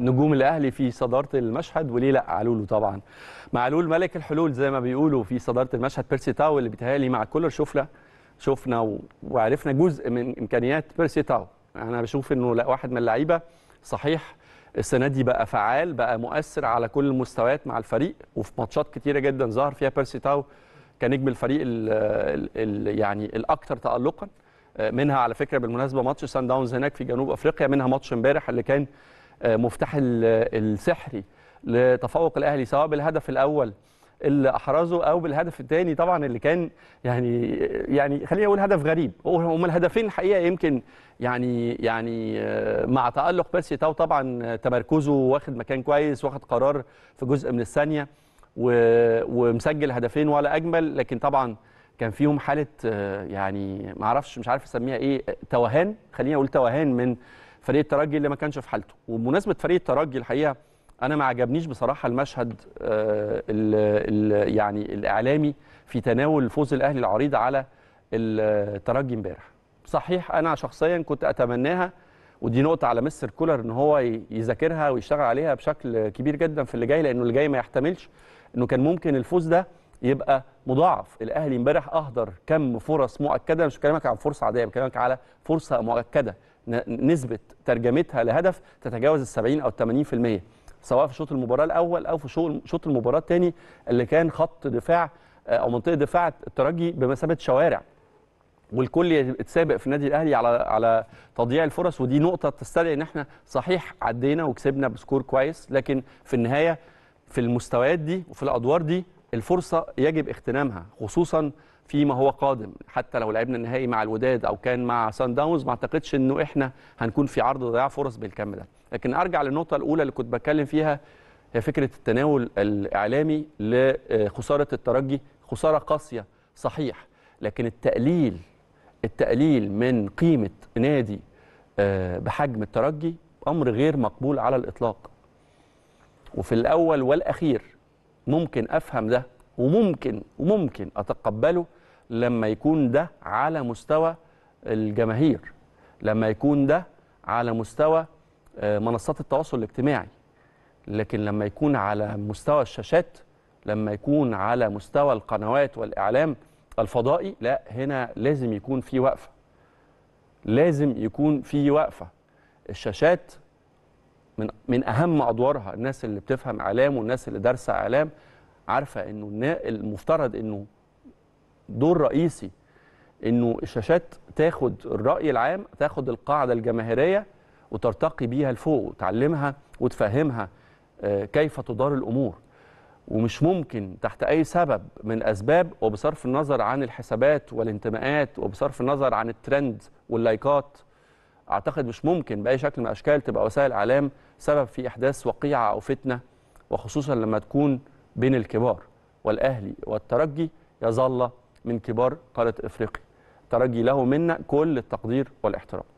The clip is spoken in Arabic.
نجوم الاهلي في صداره المشهد وليه لا علولو طبعا معلول ملك الحلول زي ما بيقولوا في صداره المشهد بيرسي تاو اللي بيتهيألي مع كولر شفنا شفنا وعرفنا جزء من امكانيات بيرسي تاو انا بشوف انه لا واحد من اللعيبه صحيح السنه دي بقى فعال بقى مؤثر على كل المستويات مع الفريق وفي ماتشات كتيره جدا ظهر فيها بيرسي تاو كنجم الفريق الـ الـ يعني الاكثر تالقا آه، منها على فكره بالمناسبه ماتش سان داونز هناك في جنوب افريقيا منها ماتش امبارح اللي كان آه، مفتاح السحري لتفوق الاهلي سواء بالهدف الاول اللي احرزه او بالهدف الثاني طبعا اللي كان يعني يعني خليني اقول هدف غريب هما الهدفين الحقيقه يمكن يعني يعني آه، مع تالق بيرسي تاو طبعا تمركزه واخد مكان كويس واخد قرار في جزء من الثانيه ومسجل هدفين ولا اجمل لكن طبعا كان فيهم حاله آه، يعني ما اعرفش مش عارف اسميها ايه توهان خليني اقول توهان من فريق الترجي اللي ما كانش في حالته وبمناسبه فريق الترجي الحقيقه انا ما عجبنيش بصراحه المشهد آه، ال ال يعني الاعلامي في تناول فوز الاهلي العريض على الترجي امبارح صحيح انا شخصيا كنت اتمناها ودي نقطه على مستر كولر ان هو يذاكرها ويشتغل عليها بشكل كبير جدا في اللي جاي لانه اللي جاي ما يحتملش انه كان ممكن الفوز ده يبقى مضاعف الاهلي امبارح اهدر كم فرص مؤكده مش بكلمك عن فرصه عاديه بكلمك على فرصه مؤكده نسبه ترجمتها لهدف تتجاوز ال 70 او 80% سواء في شوط المباراه الاول او في شوط المباراه الثاني اللي كان خط دفاع آه، او منطقه دفاع الترجي بمثابه شوارع والكل يتسابق في النادي الاهلي على على تضييع الفرص ودي نقطه تستدعي ان احنا صحيح عدينا وكسبنا بسكور كويس لكن في النهايه في المستويات دي وفي الادوار دي الفرصه يجب اغتنامها خصوصا فيما هو قادم حتى لو لعبنا النهائي مع الوداد او كان مع سان داونز ما اعتقدش انه احنا هنكون في عرض ضياع فرص بالكم ده لكن ارجع للنقطه الاولى اللي كنت بتكلم فيها هي فكره التناول الاعلامي لخساره الترجي خساره قاسيه صحيح لكن التقليل التقليل من قيمه نادي آه، بحجم الترجي امر غير مقبول على الاطلاق وفي الاول والاخير ممكن أفهم ده وممكن وممكن أتقبله لما يكون ده على مستوى الجماهير لما يكون ده على مستوى آه، منصات التواصل الاجتماعي لكن لما يكون على مستوى الشاشات لما يكون على مستوى القنوات والإعلام الفضائي لا هنا لازم يكون في وقفة لازم يكون في وقفة الشاشات من من اهم ادوارها الناس اللي بتفهم اعلام والناس اللي دارسه اعلام عارفه انه المفترض انه دور رئيسي انه الشاشات تاخد الراي العام تاخد القاعده الجماهيريه وترتقي بيها لفوق وتعلمها وتفهمها آه، كيف تدار الامور ومش ممكن تحت اي سبب من اسباب وبصرف النظر عن الحسابات والانتماءات وبصرف النظر عن الترند واللايكات اعتقد مش ممكن باي شكل من الاشكال تبقى وسائل اعلام سبب في احداث وقيعه او فتنه وخصوصا لما تكون بين الكبار والاهلي والترجي يظل من كبار قاره افريقيا الترجي له منا كل التقدير والاحترام